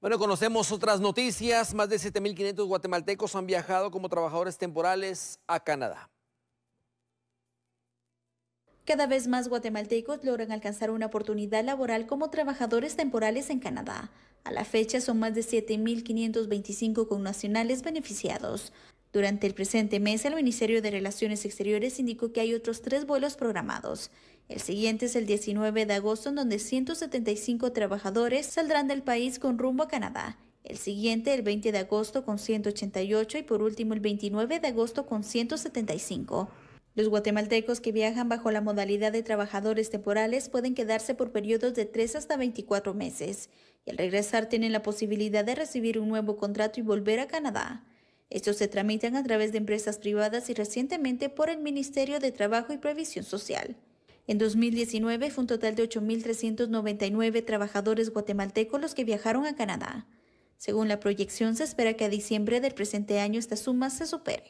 Bueno, conocemos otras noticias. Más de 7.500 guatemaltecos han viajado como trabajadores temporales a Canadá. Cada vez más guatemaltecos logran alcanzar una oportunidad laboral como trabajadores temporales en Canadá. A la fecha son más de 7.525 connacionales beneficiados. Durante el presente mes, el Ministerio de Relaciones Exteriores indicó que hay otros tres vuelos programados. El siguiente es el 19 de agosto, en donde 175 trabajadores saldrán del país con rumbo a Canadá. El siguiente el 20 de agosto con 188 y por último el 29 de agosto con 175. Los guatemaltecos que viajan bajo la modalidad de trabajadores temporales pueden quedarse por periodos de 3 hasta 24 meses y al regresar tienen la posibilidad de recibir un nuevo contrato y volver a Canadá. Estos se tramitan a través de empresas privadas y recientemente por el Ministerio de Trabajo y Previsión Social. En 2019 fue un total de 8.399 trabajadores guatemaltecos los que viajaron a Canadá. Según la proyección, se espera que a diciembre del presente año esta suma se supere.